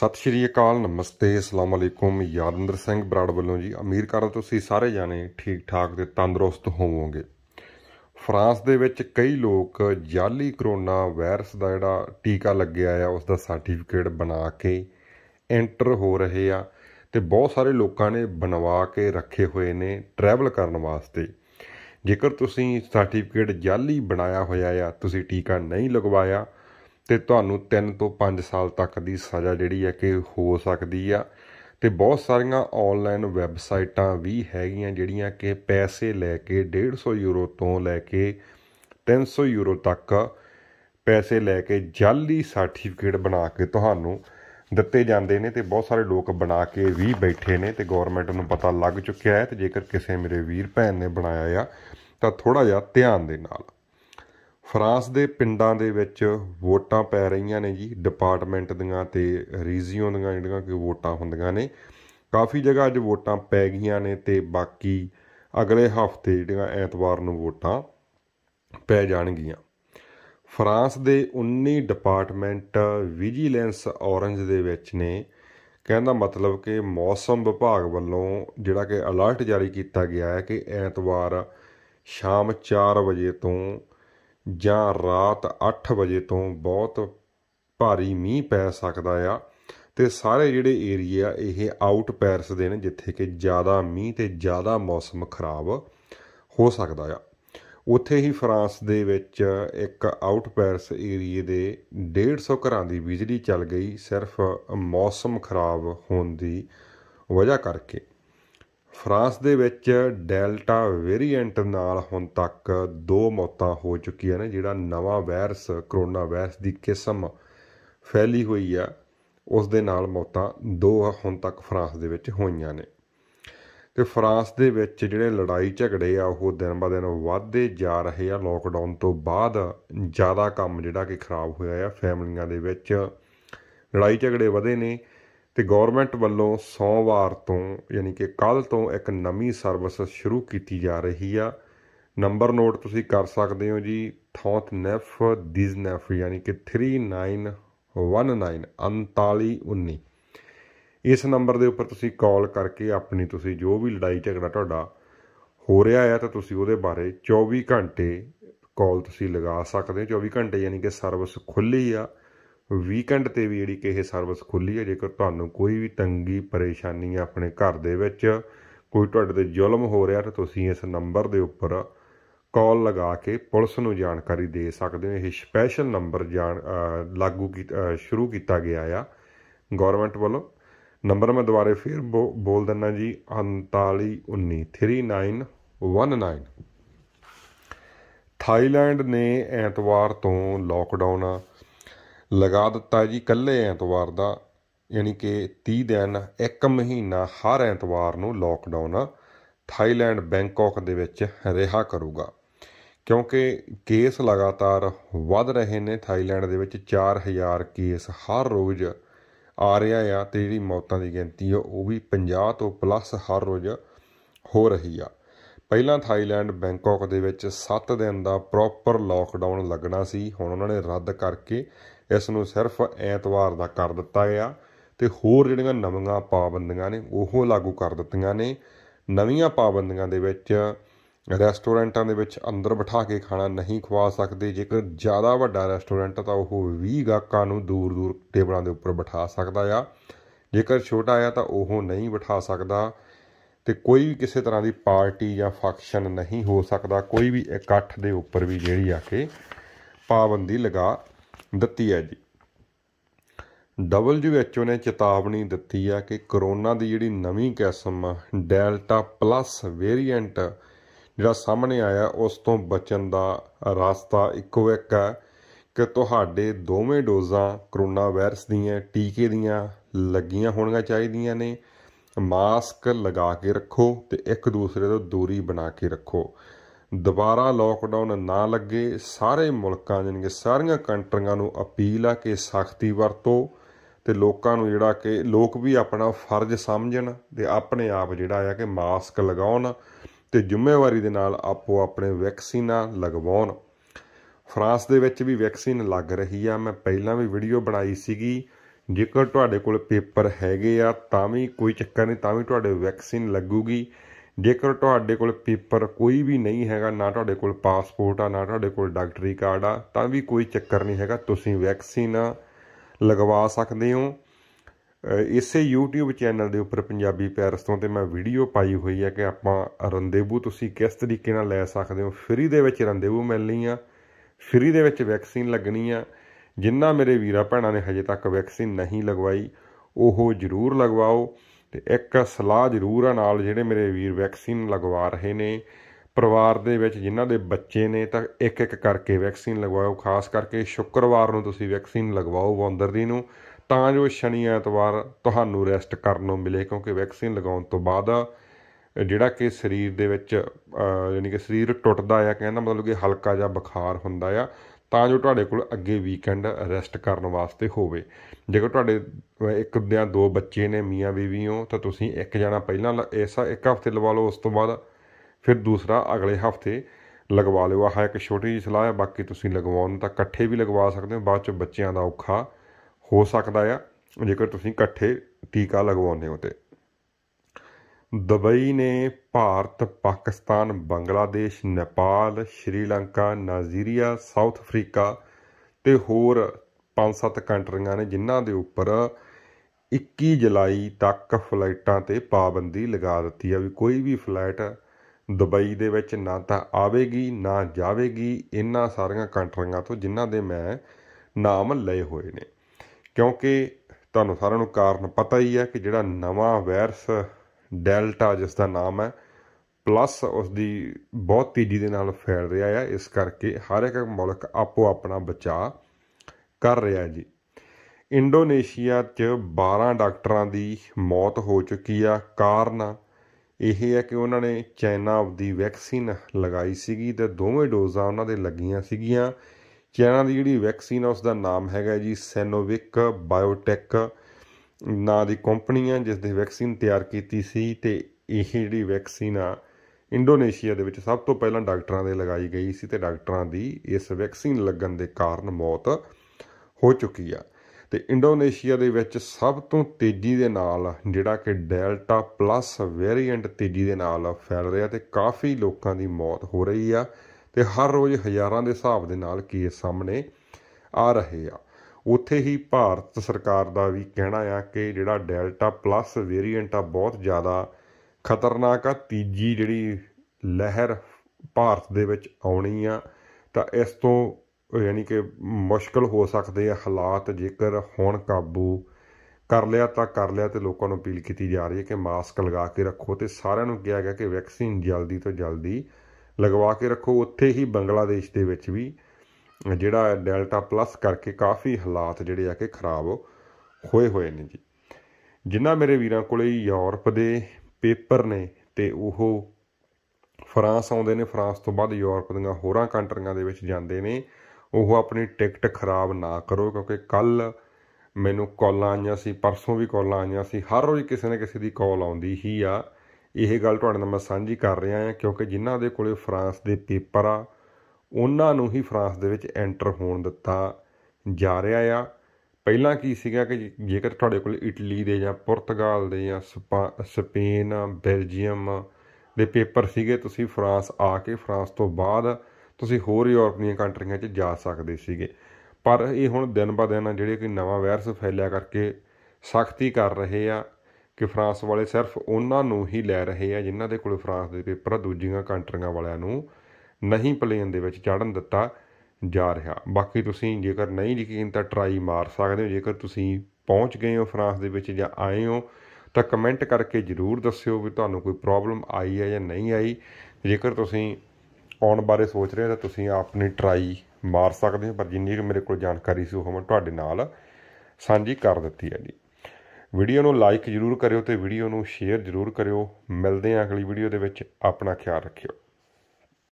ਸਤਿ ਸ਼੍ਰੀ ਅਕਾਲ ਨਮਸਤੇ ਅਸਲਾਮ ਅਲੈਕੁਮ ਯਾਰਿੰਦਰ ਸਿੰਘ ਬਰਾੜ ਵੱਲੋਂ ਜੀ ਅਮੀਰ ਕਰਾਂ ਤੁਸੀਂ ਸਾਰੇ ਜਾਣੇ ਠੀਕ ਠਾਕ ਤੇ ਤੰਦਰੁਸਤ ਹੋਵੋਗੇ ਫਰਾਂਸ ਦੇ ਵਿੱਚ ਕਈ ਲੋਕ ਜਾਲੀ ਕਰੋਨਾ ਵਾਇਰਸ ਦਾ ਜਿਹੜਾ ਟੀਕਾ ਲੱਗਿਆ ਆ ਉਸ ਦਾ ਸਰਟੀਫਿਕੇਟ ਬਣਾ ਕੇ ਐਂਟਰ ਹੋ ਰਹੇ ਆ ਤੇ ਬਹੁਤ ਸਾਰੇ ਲੋਕਾਂ ਨੇ ਬਣਵਾ ਕੇ ਰੱਖੇ ਹੋਏ ਨੇ ਟਰੈਵਲ ਕਰਨ ਵਾਸਤੇ ਜੇਕਰ ਤੁਸੀਂ ਸਰਟੀਫਿਕੇਟ ਜਾਲੀ ਬਣਾਇਆ ਹੋਇਆ ਆ ਤੁਸੀਂ ਟੀਕਾ ਨਹੀਂ ਲਗਵਾਇਆ ਤੇ ਤੁਹਾਨੂੰ 3 ਤੋਂ 5 ਸਾਲ ਤੱਕ ਦੀ ਸਜ਼ਾ ਜਿਹੜੀ ਹੈ ਕਿ ਹੋ ਸਕਦੀ ਆ ਤੇ ਬਹੁਤ ਸਾਰੀਆਂ ਆਨਲਾਈਨ ਵੈਬਸਾਈਟਾਂ ਵੀ ਹੈਗੀਆਂ ਜਿਹੜੀਆਂ ਕਿ ਪੈਸੇ ਲੈ ਕੇ 150 ਯੂਰੋ ਤੋਂ ਲੈ ਕੇ 300 ਯੂਰੋ ਤੱਕ ਪੈਸੇ ਲੈ ਕੇ ਜਾਲੀ ਸਰਟੀਫਿਕੇਟ ਬਣਾ ਕੇ ਤੁਹਾਨੂੰ ਦਿੱਤੇ ਜਾਂਦੇ ਨੇ ਤੇ ਬਹੁਤ ਸਾਰੇ ਲੋਕ ਬਣਾ ਕੇ ਵੀ ਬੈਠੇ ਨੇ ਤੇ ਗਵਰਨਮੈਂਟ ਨੂੰ ਪਤਾ ਲੱਗ ਚੁੱਕਿਆ ਹੈ ਤੇ ਜੇਕਰ ਕਿਸੇ ਮੇਰੇ ਵੀਰ ਭੈਣ ਨੇ ਬਣਾਇਆ ਆ ਤਾਂ ਥੋੜਾ ਜਿਹਾ ਧਿਆਨ ਦੇ ਨਾਲ ਫਰਾਂਸ ਦੇ ਪਿੰਡਾਂ ਦੇ ਵਿੱਚ ਵੋਟਾਂ ਪੈ ਰਹੀਆਂ ਨੇ ਜੀ ਡਿਪਾਰਟਮੈਂਟ ਦੀਆਂ ਤੇ ਰੀਜੀਓਨ ਦੀਆਂ ਜਿਹੜੀਆਂ ਕਿ ਵੋਟਾਂ ਹੁੰਦੀਆਂ ਨੇ ਕਾਫੀ ਜਗ੍ਹਾ ਅੱਜ ਵੋਟਾਂ ਪੈ ਗਈਆਂ ਨੇ ਤੇ ਬਾਕੀ ਅਗਲੇ ਹਫਤੇ ਜਿਹੜੀਆਂ ਐਤਵਾਰ ਨੂੰ ਵੋਟਾਂ ਪੈ ਜਾਣਗੀਆਂ ਫਰਾਂਸ ਦੇ 19 ਡਿਪਾਰਟਮੈਂਟ ਵਿਜੀਲੈਂਸ ਔਰੰਜ ਦੇ ਵਿੱਚ ਨੇ ਕਹਿੰਦਾ ਮਤਲਬ ਕਿ ਮੌਸਮ ਵਿਭਾਗ ਵੱਲੋਂ ਜਿਹੜਾ ਕਿ ਅਲਰਟ ਜਾਰੀ ਕੀਤਾ ਗਿਆ ਹੈ ਕਿ ਐਤਵਾਰ ਸ਼ਾਮ 4 ਵਜੇ ਤੋਂ ਜਾਂ ਰਾਤ 8 ਵਜੇ ਤੋਂ ਬਹੁਤ ਭਾਰੀ ਮੀਂਹ ਪੈ ਸਕਦਾ ਆ ਤੇ ਸਾਰੇ ਜਿਹੜੇ ਏਰੀਆ ਇਹ ਆਊਟ ਪੈਰਸ ਦੇ ਨੇ ਜਿੱਥੇ ਕਿ ਜ਼ਿਆਦਾ ਮੀਂਹ ਤੇ ਜ਼ਿਆਦਾ ਮੌਸਮ ਖਰਾਬ ਹੋ ਸਕਦਾ ਆ ਉੱਥੇ ਹੀ ਫਰਾਂਸ ਦੇ ਵਿੱਚ ਇੱਕ ਆਊਟ ਪੈਰਸ ਏਰੀਏ ਦੇ 150 ਘਰਾਂ ਦੀ ਬਿਜਲੀ ਚੱਲ ਗਈ ਸਿਰਫ ਮੌਸਮ ਖਰਾਬ ਹੋਣ ਦੀ ਵਜ੍ਹਾ ਕਰਕੇ ਫਰਾਂਸ ਦੇ ਵਿੱਚ ਡੈਲਟਾ ਵੇਰੀਐਂਟ ਨਾਲ ਹੁਣ ਤੱਕ ਦੋ ਮੌਤਾਂ ਹੋ ਚੁੱਕੀਆਂ ਨੇ ਜਿਹੜਾ ਨਵਾਂ ਵਾਇਰਸ ਕਰੋਨਾ ਵਾਇਰਸ ਦੀ ਕਿਸਮ ਫੈਲੀ ਹੋਈ ਆ ਉਸ ਦੇ ਨਾਲ ਮੌਤਾਂ ਦੋ ਹੁਣ ਤੱਕ ਫਰਾਂਸ ਦੇ ਵਿੱਚ ਹੋਈਆਂ ਨੇ ਤੇ ਫਰਾਂਸ ਦੇ ਵਿੱਚ ਜਿਹੜੇ ਲੜਾਈ ਝਗੜੇ ਆ ਉਹ ਦਿਨ ਬਾ ਦਿਨ ਵਧਦੇ ਜਾ ਰਹੇ ਆ ਲੋਕਡਾਊਨ ਤੋਂ ਬਾਅਦ ਜ਼ਿਆਦਾ ਕੰਮ ਜਿਹੜਾ ਕਿ ਖਰਾਬ ਹੋਇਆ ਆ ਫੈਮਲੀਆਂ ਦੇ ਵਿੱਚ ਲੜਾਈ ਝਗੜੇ ਵਧੇ ਨੇ ਤੇ ਗਵਰਨਮੈਂਟ ਵੱਲੋਂ ਸੋਮਵਾਰ ਤੋਂ ਯਾਨੀ ਕਿ ਕੱਲ ਤੋਂ ਇੱਕ ਨਵੀਂ ਸਰਵਿਸ ਸ਼ੁਰੂ ਕੀਤੀ ਜਾ ਰਹੀ ਆ ਨੰਬਰ ਨੋਟ ਤੁਸੀਂ ਕਰ ਸਕਦੇ ਹੋ ਜੀ ਥੌਥ ਨੈਫ ਦਿਸ ਨੈਫ ਯਾਨੀ ਕਿ 3919 4919 ਇਸ ਨੰਬਰ ਦੇ ਉੱਪਰ ਤੁਸੀਂ ਕਾਲ ਕਰਕੇ ਆਪਣੀ ਤੁਸੀਂ ਜੋ ਵੀ ਲੜਾਈ ਝਗੜਾ ਤੁਹਾਡਾ ਹੋ ਰਿਹਾ ਹੈ ਤਾਂ ਤੁਸੀਂ ਉਹਦੇ ਬਾਰੇ 24 ਘੰਟੇ ਕਾਲ ਤੁਸੀਂ ਲਗਾ ਸਕਦੇ ਹੋ 24 ਘੰਟੇ ਯਾਨੀ ਕਿ ਸਰਵਿਸ ਖੁੱਲੀ ਆ ਵੀਕਐਂਡ ਤੇ ਵੀ ਜਿਹੜੀ ਕਿ ਇਹ ਸਰਵਿਸ ਖੁੱਲੀ ਹੈ ਜੇਕਰ ਤੁਹਾਨੂੰ ਕੋਈ ਵੀ ਤੰਗੀ ਪਰੇਸ਼ਾਨੀ ਹੈ ਆਪਣੇ ਘਰ ਦੇ ਵਿੱਚ ਕੋਈ ਤੁਹਾਡੇ ਤੇ ਜ਼ੁਲਮ ਹੋ ਰਿਹਾ ਤਾਂ ਤੁਸੀਂ ਇਸ ਨੰਬਰ ਦੇ ਉੱਪਰ ਕਾਲ ਲਗਾ ਕੇ ਪੁਲਿਸ ਨੂੰ ਜਾਣਕਾਰੀ ਦੇ ਸਕਦੇ ਹੋ ਇਹ ਸਪੈਸ਼ਲ ਨੰਬਰ ਜਾਣ ਲਾਗੂ ਸ਼ੁਰੂ ਕੀਤਾ ਗਿਆ ਆ ਗਵਰਨਮੈਂਟ ਵੱਲੋਂ ਨੰਬਰ ਮੈਂ ਦੁਬਾਰੇ ਫੇਰ ਬੋਲ ਦਿੰਨਾ ਜੀ 3919 3919 ਥਾਈਲੈਂਡ ਨੇ ਐਤਵਾਰ ਤੋਂ ਲਾਕਡਾਊਨ ਲਗਾ ਦਿੱਤਾ ਜੀ ਕੱਲੇ ਐਤਵਾਰ ਦਾ ਯਾਨੀ ਕਿ 30 ਦਿਨ ਇੱਕ ਮਹੀਨਾ ਹਰ ਐਤਵਾਰ ਨੂੰ ਲੋਕਡਾਊਨ ਥਾਈਲੈਂਡ ਬੈਂਕਾਕ ਦੇ ਵਿੱਚ ਰਿਹਾ ਕਰੂਗਾ ਕਿਉਂਕਿ ਕੇਸ ਲਗਾਤਾਰ ਵੱਧ ਰਹੇ ਨੇ ਥਾਈਲੈਂਡ ਦੇ ਵਿੱਚ 4000 ਕੇਸ ਹਰ ਰੋਜ਼ ਆ ਰਿਹਾ ਆ ਤੇ ਜਿਹੜੀ ਮੌਤਾਂ ਦੀ ਗਿਣਤੀ ਆ ਉਹ ਵੀ 50 ਤੋਂ ਪਲੱਸ ਹਰ ਰੋਜ਼ ਹੋ ਰਹੀ ਆ ਪਹਿਲਾਂ ਥਾਈਲੈਂਡ ਬੈਂਕਾਕ ਦੇ ਵਿੱਚ 7 ਦਿਨ ਦਾ ਪ੍ਰੋਪਰ ਲੋਕਡਾਊਨ ਲੱਗਣਾ ਸੀ ਹੁਣ ਉਹਨਾਂ ਨੇ ਰੱਦ ਕਰਕੇ ਇਸ ਨੂੰ ਸਿਰਫ ਐਤਵਾਰ ਦਾ ਕਰ ਦਿੱਤਾ ਗਿਆ ਤੇ ਹੋਰ ਜਿਹੜੀਆਂ ਨਵੀਆਂ ਪਾਬੰਦੀਆਂ ਨੇ ਉਹ ਲਾਗੂ ਕਰ ਦਿੱਤੀਆਂ ਨੇ ਨਵੀਆਂ ਪਾਬੰਦੀਆਂ ਦੇ ਵਿੱਚ ਰੈਸਟੋਰੈਂਟਾਂ ਦੇ ਵਿੱਚ ਅੰਦਰ ਬਿਠਾ ਕੇ ਖਾਣਾ ਨਹੀਂ ਖਵਾ ਸਕਦੇ ਜੇਕਰ ਜ਼ਿਆਦਾ ਵੱਡਾ ਰੈਸਟੋਰੈਂਟ ਤਾਂ ਉਹ 20 ਗਾਹਕਾਂ ਨੂੰ ਦੂਰ ਦੂਰ ਟੇਬਲਾਂ ਦੇ ਉੱਪਰ ਬਿਠਾ ਸਕਦਾ ਆ ਜੇਕਰ ਛੋਟਾ ਆ ਤਾਂ ਉਹ ਨਹੀਂ ਬਿਠਾ ਸਕਦਾ ਤੇ ਕੋਈ ਵੀ ਕਿਸੇ ਤਰ੍ਹਾਂ ਦੀ ਪਾਰਟੀ ਜਾਂ ਫੰਕਸ਼ਨ ਨਹੀਂ ਹੋ ਸਕਦਾ ਕੋਈ ਵੀ ਇਕੱਠ ਦੇ ਉੱਪਰ ਵੀ ਜਿਹੜੀ ਆ ਕੇ ਪਾਬੰਦੀ ਲਗਾ ਦਿੱਤੀ ਹੈ ਜੀ WHO ਨੇ ਚੇਤਾਵਨੀ ਦਿੱਤੀ ਹੈ ਕਿ ਕਰੋਨਾ ਦੀ ਜਿਹੜੀ ਨਵੀਂ ਕਿਸਮ ਡੈਲਟਾ ਪਲੱਸ ਵੇਰੀਐਂਟ ਜਿਹੜਾ ਸਾਹਮਣੇ ਆਇਆ ਉਸ ਤੋਂ ਬਚਣ ਦਾ ਰਸਤਾ ਇੱਕੋ ਇੱਕ ਹੈ ਕਿ ਤੁਹਾਡੇ ਦੋਵੇਂ ਡੋਜ਼ਾਂ ਕਰੋਨਾ ਵਾਇਰਸ ਦੀਆਂ ਟੀਕੇ ਦੀਆਂ ਲੱਗੀਆਂ ਹੋਣੀਆਂ ਚਾਹੀਦੀਆਂ ਨੇ ਮਾਸਕ ਲਗਾ ਕੇ ਰੱਖੋ ਤੇ ਇੱਕ ਦੂਸਰੇ ਤੋਂ ਦੂਰੀ ਬਣਾ ਕੇ ਰੱਖੋ ਦੁਬਾਰਾ ਲੋਕਡਾਊਨ ਨਾ ਲੱਗੇ ਸਾਰੇ ਮੁਲਕਾਂ ਜਾਨੀ ਕਿ ਸਾਰੀਆਂ ਕੰਟਰੀਆਂ ਨੂੰ ਅਪੀਲ ਆ ਕਿ ਸਖਤੀ ਵਰਤੋ ਤੇ ਲੋਕਾਂ ਨੂੰ ਜਿਹੜਾ ਕਿ ਲੋਕ ਵੀ ਆਪਣਾ ਫਰਜ਼ ਸਮਝਣ ਤੇ ਆਪਣੇ ਆਪ ਜਿਹੜਾ ਆ ਕਿ ਮਾਸਕ ਲਗਾਉਣ ਤੇ ਜ਼ਿੰਮੇਵਾਰੀ ਦੇ ਨਾਲ ਆਪੋ ਆਪਣੇ ਵੈਕਸੀਨਾਂ ਲਗਵਾਉਣ ਫਰਾਂਸ ਦੇ ਵਿੱਚ ਵੀ ਵੈਕਸੀਨ ਲੱਗ ਰਹੀ ਆ ਮੈਂ ਪਹਿਲਾਂ ਵੀ ਵੀਡੀਓ ਬਣਾਈ ਸੀਗੀ ਜੇਕਰ ਤੁਹਾਡੇ ਕੋਲ ਪੇਪਰ ਹੈਗੇ ਆ ਤਾਂ ਵੀ ਕੋਈ ਚੱਕਰ ਨਹੀਂ ਤਾਂ ਵੀ ਤੁਹਾਡੇ ਵੈਕਸੀਨ ਲੱਗੂਗੀ ਜੇਕਰ ਤੁਹਾਡੇ ਕੋਲ ਪੇਪਰ ਕੋਈ ਵੀ ਨਹੀਂ ਹੈਗਾ ਨਾ ਤੁਹਾਡੇ ਕੋਲ ਪਾਸਪੋਰਟ ਆ ਨਾ ਤੁਹਾਡੇ ਕੋਲ ਡਾਕਟਰੀ ਕਾਰਡ ਆ ਤਾਂ ਵੀ ਕੋਈ ਚੱਕਰ ਨਹੀਂ ਹੈਗਾ ਤੁਸੀਂ ਵੈਕਸੀਨ ਲਗਵਾ ਸਕਦੇ ਹੋ ਇਸੇ YouTube ਚੈਨਲ ਦੇ ਉੱਪਰ ਪੰਜਾਬੀ ਪੈਰਸ ਤੋਂ ਤੇ ਮੈਂ ਵੀਡੀਓ ਪਾਈ ਹੋਈ ਹੈ ਕਿ ਆਪਾਂ ਰੰਦੇਬੂ ਤੁਸੀਂ ਕਿਸ ਤਰੀਕੇ ਨਾਲ ਲੈ ਸਕਦੇ ਹੋ ਫ੍ਰੀ ਦੇ ਵਿੱਚ ਰੰਦੇਬੂ ਮਿਲਣੀ ਆ ਫ੍ਰੀ ਦੇ ਵਿੱਚ ਵੈਕਸੀਨ ਲੱਗਣੀ ਆ ਜਿੰਨਾ ਮੇਰੇ ਵੀਰਾ ਭੈਣਾਂ ਨੇ ਹਜੇ ਤੱਕ ਵੈਕਸੀਨ ਨਹੀਂ ਲਗਵਾਈ ਉਹ ਜ਼ਰੂਰ ਲਗਵਾਓ ਤੇ ਇੱਕ ਸਲਾਹ ਜ਼ਰੂਰ ਆ ਨਾਲ ਜਿਹੜੇ ਮੇਰੇ ਵੀਰ ਵੈਕਸੀਨ ਲਗਵਾ ਰਹੇ ਨੇ ਪਰਿਵਾਰ ਦੇ ਵਿੱਚ ਜਿਨ੍ਹਾਂ ਦੇ ਬੱਚੇ ਨੇ ਤਾਂ ਇੱਕ ਇੱਕ ਕਰਕੇ ਵੈਕਸੀਨ ਲਗਵਾਓ ਖਾਸ ਕਰਕੇ ਸ਼ੁੱਕਰਵਾਰ ਨੂੰ ਤੁਸੀਂ ਵੈਕਸੀਨ ਲਗਵਾਓ ਦੀ ਨੂੰ ਤਾਂ ਜੋ ਸ਼ਨੀ ਐਤਵਾਰ ਤੁਹਾਨੂੰ ਰੈਸਟ ਕਰਨ ਨੂੰ ਮਿਲੇ ਕਿਉਂਕਿ ਵੈਕਸੀਨ ਲਗਾਉਣ ਤੋਂ ਬਾਅਦ ਜਿਹੜਾ ਕਿ ਸਰੀਰ ਦੇ ਵਿੱਚ ਯਾਨੀ ਕਿ ਸਰੀਰ ਟੁੱਟਦਾ ਆ ਕਹਿੰਦਾ ਮਤਲਬ ਕਿ ਹਲਕਾ ਜਿਹਾ ਬੁਖਾਰ ਹੁੰਦਾ ਆ ਤਾਂ ਜੋ ਤੁਹਾਡੇ ਕੋਲ ਅੱਗੇ ਵੀਕਐਂਡ ਰੈਸਟ ਕਰਨ ਵਾਸਤੇ ਹੋਵੇ ਜੇਕਰ ਤੁਹਾਡੇ ਇੱਕ ਜਾਂ ਦੋ ਬੱਚੇ ਨੇ ਮੀਆਂ ਬੀਵੀ ਹੋ ਤਾਂ ਤੁਸੀਂ ਇੱਕ ਜਣਾ ਪਹਿਲਾਂ ਐਸਾ ਇੱਕ ਹਫਤੇ ਲਵਾ ਲਓ ਉਸ ਤੋਂ ਬਾਅਦ ਫਿਰ ਦੂਸਰਾ ਅਗਲੇ ਹਫਤੇ ਲਗਵਾ ਲਿਓ ਆਹ ਇੱਕ ਛੋਟੀ ਜਿਹੀ ਸਲਾਹ ਹੈ ਬਾਕੀ ਤੁਸੀਂ ਲਗਵਾਉਣ ਤਾਂ ਇਕੱਠੇ ਵੀ ਲਗਵਾ ਸਕਦੇ ਹੋ ਬਾਅਦ ਚ ਬੱਚਿਆਂ ਦਾ ਔਖਾ ਹੋ ਸਕਦਾ ਆ ਜੇਕਰ ਤੁਸੀਂ ਇਕੱਠੇ ਟੀਕਾ ਲਗਵਾਉਂਦੇ ਹੋ ਤੇ ਦੁਬਈ ਨੇ Bharat Pakistan Bangladesh Nepal Sri Lanka Nigeria South Africa ਤੇ ਹੋਰ 5-7 ਕੰਟਰੀਆਂ ਨੇ ਜਿਨ੍ਹਾਂ ਦੇ ਉੱਪਰ 21 ਜੁਲਾਈ ਤੱਕ ਫਲਾਈਟਾਂ ਤੇ ਪਾਬੰਦੀ ਲਗਾ ਦਿੱਤੀ ਆ ਵੀ ਕੋਈ ਵੀ ਫਲਾਈਟ ਦੁਬਈ ਦੇ ਵਿੱਚ ਨਾ ਤਾਂ ਆਵੇਗੀ ਨਾ ਜਾਵੇਗੀ ਇਹਨਾਂ ਸਾਰੀਆਂ ਕੰਟਰੀਆਂ ਤੋਂ ਜਿਨ੍ਹਾਂ ਦੇ ਮੈਂ ਨਾਮ ਲਏ ਹੋਏ ਨੇ ਕਿਉਂਕਿ ਤੁਹਾਨੂੰ ਸਾਰਿਆਂ ਨੂੰ ਕਾਰਨ ਪਤਾ ਹੀ ਹੈ ਕਿ ਜਿਹੜਾ ਨਵਾਂ ਵਾਇਰਸ ਡੈਲਟਾ ਜਿਸ ਦਾ ਨਾਮ ਹੈ ਪਲੱਸ ਉਸ ਦੀ ਬਹੁਤ ਤੇਜ਼ੀ ਦੇ ਨਾਲ ਫੈਲ ਰਿਹਾ ਹੈ ਇਸ ਕਰਕੇ ਹਰ ਇੱਕ ਮੁਲਕ ਆਪੋ ਆਪਣਾ ਬਚਾਅ ਕਰ ਰਿਹਾ ਜੀ ਇੰਡੋਨੇਸ਼ੀਆ 'ਚ 12 ਡਾਕਟਰਾਂ ਦੀ ਮੌਤ ਹੋ ਚੁੱਕੀ ਆ ਕਾਰਨ ਇਹ ਹੈ ਕਿ ਉਹਨਾਂ ਨੇ ਚਾਈਨਾ ਦੀ ਵੈਕਸੀਨ ਲਗਾਈ ਸੀਗੀ ਤੇ ਦੋਵੇਂ ਡੋਜ਼ਾਂ ਉਹਨਾਂ ਦੇ ਲੱਗੀਆਂ ਸੀਗੀਆਂ ਚਾਈਨਾ ਦੀ ਜਿਹੜੀ ਵੈਕਸੀਨ ਆ ਉਸ ਦਾ ਨਾਮ ਹੈਗਾ ਜੀ ਸੈਨੋਵਿਕ ਬਾਇਓਟੈਕ ਨਾਂ ਦੀ ਕੰਪਨੀ ਹੈ ਜਿਸ ਦੇ ਵੈਕਸੀਨ ਤਿਆਰ ਕੀਤੀ ਸੀ ਤੇ ਇਹ ਜਿਹੜੀ ਵੈਕਸੀਨ ਆ ਇੰਡੋਨੇਸ਼ੀਆ ਦੇ ਵਿੱਚ ਸਭ ਤੋਂ ਪਹਿਲਾਂ ਡਾਕਟਰਾਂ ਦੇ ਲਗਾਈ ਗਈ ਸੀ ਤੇ ਡਾਕਟਰਾਂ ਦੀ ਇਸ ਵੈਕਸੀਨ ਲੱਗਣ ਦੇ ਕਾਰਨ ਮੌਤ ਹੋ ਚੁੱਕੀ ਆ ਤੇ ਇੰਡੋਨੇਸ਼ੀਆ ਦੇ ਵਿੱਚ ਸਭ ਤੋਂ ਤੇਜ਼ੀ ਦੇ ਨਾਲ ਜਿਹੜਾ ਕਿ ਡੈਲਟਾ ਪਲੱਸ ਵੇਰੀਐਂਟ ਤੇਜ਼ੀ ਦੇ ਨਾਲ ਫੈਲ ਰਿਹਾ ਤੇ ਕਾਫੀ ਲੋਕਾਂ ਦੀ ਮੌਤ ਹੋ ਰਹੀ ਆ ਤੇ ਹਰ ਰੋਜ਼ ਹਜ਼ਾਰਾਂ ਦੇ ਹਿਸਾਬ ਦੇ ਨਾਲ ਕੇਸ ਸਾਹਮਣੇ ਆ ਰਹੇ ਆ ਉੱਥੇ ਹੀ ਭਾਰਤ ਸਰਕਾਰ ਦਾ ਵੀ ਕਹਿਣਾ ਆ ਕਿ ਜਿਹੜਾ ਡੈਲਟਾ ਪਲੱਸ ਵੇਰੀਐਂਟ ਆ ਬਹੁਤ ਜ਼ਿਆਦਾ ਖਤਰਨਾਕ ਆ ਤੀਜੀ ਜਿਹੜੀ ਲਹਿਰ ਭਾਰਤ ਦੇ ਵਿੱਚ ਆਉਣੀ ਆ ਤਾਂ ਇਸ ਤੋਂ ਯਾਨੀ ਕਿ ਮੁਸ਼ਕਲ ਹੋ ਸਕਦੇ ਆ ਹਾਲਾਤ ਜੇਕਰ ਹੁਣ ਕਾਬੂ ਕਰ ਲਿਆ ਤਾਂ ਕਰ ਲਿਆ ਤੇ ਲੋਕਾਂ ਨੂੰ ਅਪੀਲ ਕੀਤੀ ਜਾ ਰਹੀ ਹੈ ਕਿ ਮਾਸਕ ਲਗਾ ਕੇ ਰੱਖੋ ਤੇ ਸਾਰਿਆਂ ਨੂੰ ਕਿਹਾ ਗਿਆ ਕਿ ਵੈਕਸੀਨ ਜਲਦੀ ਤੋਂ ਜਲਦੀ ਲਗਵਾ ਕੇ ਰੱਖੋ ਉੱਥੇ ਹੀ ਬੰਗਲਾਦੇਸ਼ ਦੇ ਵਿੱਚ ਵੀ ਜਿਹੜਾ ਡੈਲਟਾ ਪਲੱਸ ਕਰਕੇ ਕਾਫੀ ਹਾਲਾਤ ਜਿਹੜੇ ਆ ਕਿ ਖਰਾਬ ਹੋਏ ਹੋਏ ਨੇ ਜੀ ਜਿੰਨਾ ਮੇਰੇ ਵੀਰਾਂ ਕੋਲੇ ਯੂਰਪ ਦੇ ਪੇਪਰ ਨੇ ਤੇ ਉਹ ਫਰਾਂਸ ਆਉਂਦੇ ਨੇ ਫਰਾਂਸ ਤੋਂ ਬਾਅਦ ਯੂਰਪ ਦੀਆਂ ਹੋਰਾਂ ਕੰਟਰੀਆਂ ਦੇ ਵਿੱਚ ਜਾਂਦੇ ਨੇ ਉਹ ਆਪਣੀ ਟਿਕਟ ਖਰਾਬ ਨਾ ਕਰੋ ਕਿਉਂਕਿ ਕੱਲ ਮੈਨੂੰ ਕਾਲਾਂ ਆਈਆਂ ਸੀ ਪਰਸੋਂ ਵੀ ਕਾਲਾਂ ਆਈਆਂ ਸੀ ਹਰ ਰੋਜ਼ ਕਿਸੇ ਨਾ ਕਿਸੇ ਦੀ ਕਾਲ ਆਉਂਦੀ ਹੀ ਆ ਇਹ ਗੱਲ ਤੁਹਾਡੇ ਨਾਲ ਮੈਂ ਸਾਂਝੀ ਕਰ ਰਿਹਾ ਹਾਂ ਕਿਉਂਕਿ ਜਿਨ੍ਹਾਂ ਦੇ ਕੋਲੇ ਫਰਾਂਸ ਦੇ ਪੇਪਰ ਆ ਉਹਨਾਂ ਨੂੰ ਹੀ ਫਰਾਂਸ ਦੇ ਵਿੱਚ ਐਂਟਰ ਹੋਣ ਦਿੱਤਾ ਜਾ ਰਿਹਾ ਆ ਪਹਿਲਾਂ ਕੀ ਸੀਗਾ ਕਿ ਜੇਕਰ ਤੁਹਾਡੇ ਕੋਲ ਇਟਲੀ ਦੇ ਜਾਂ ਪੁਰਤਗਾਲ ਦੇ ਜਾਂ ਸਪੇਨ ਬੈਲਜੀਅਮ ਦੇ ਪੇਪਰ ਸੀਗੇ ਤੁਸੀਂ ਫਰਾਂਸ ਆ ਕੇ ਫਰਾਂਸ ਤੋਂ ਬਾਅਦ ਤੁਸੀਂ ਹੋਰ ਯੂਰਪ ਦੀਆਂ ਕੰਟਰੀਆਂ 'ਚ ਜਾ ਸਕਦੇ ਸੀਗੇ ਪਰ ਇਹ ਹੁਣ ਦਿਨ ਬਾ ਦਿਨ ਜਿਹੜੇ ਕੋਈ ਨਵਾਂ ਵਾਇਰਸ ਫੈਲਿਆ ਕਰਕੇ ਸਖਤੀ ਕਰ ਰਹੇ ਆ ਕਿ ਫਰਾਂਸ ਵਾਲੇ ਸਿਰਫ ਉਹਨਾਂ ਨੂੰ ਹੀ ਲੈ ਰਹੇ ਆ ਜਿਨ੍ਹਾਂ ਦੇ ਕੋਲ ਫਰਾਂਸ ਦੇ ਪੇਪਰ ਦੂਜੀਆਂ ਕੰਟਰੀਆਂ ਵਾਲਿਆਂ ਨੂੰ ਨਹੀਂ ਪਲੇਨ ਦੇ ਵਿੱਚ ਚੜਨ ਦਿੱਤਾ ਜਾ ਰਿਹਾ ਬਾਕੀ ਤੁਸੀਂ ਜੇਕਰ ਨਹੀਂ ਯਕੀਨ ਤਾਂ ਟਰਾਈ ਮਾਰ ਸਕਦੇ ਹੋ ਜੇਕਰ ਤੁਸੀਂ ਪਹੁੰਚ ਗਏ ਹੋ ਫਰਾਂਸ ਦੇ ਵਿੱਚ ਜਾਂ ਆਏ ਹੋ ਤਾਂ ਕਮੈਂਟ ਕਰਕੇ ਜਰੂਰ ਦੱਸਿਓ ਵੀ ਤੁਹਾਨੂੰ ਕੋਈ ਪ੍ਰੋਬਲਮ ਆਈ ਹੈ ਜਾਂ ਨਹੀਂ ਆਈ ਜੇਕਰ ਤੁਸੀਂ ਆਉਣ ਬਾਰੇ ਸੋਚ ਰਹੇ ਹੋ ਤਾਂ ਤੁਸੀਂ ਆਪਣੀ ਟਰਾਈ ਮਾਰ ਸਕਦੇ ਹੋ ਪਰ ਜਿੰਨੀ ਕਿ ਮੇਰੇ ਕੋਲ ਜਾਣਕਾਰੀ ਸੀ ਉਹ ਮੈਂ ਤੁਹਾਡੇ ਨਾਲ ਸਾਂਝੀ ਕਰ ਦਿੱਤੀ ਹੈ ਜੀ ਵੀਡੀਓ ਨੂੰ ਲਾਈਕ ਜਰੂਰ ਕਰਿਓ ਤੇ ਵੀਡੀਓ ਨੂੰ ਸ਼ੇਅਰ ਜਰੂਰ ਕਰਿਓ ਮਿਲਦੇ ਆਂ ਅਗਲੀ ਵੀਡੀਓ ਦੇ ਵਿੱਚ ਆਪਣਾ ਖਿਆਲ ਰੱਖਿਓ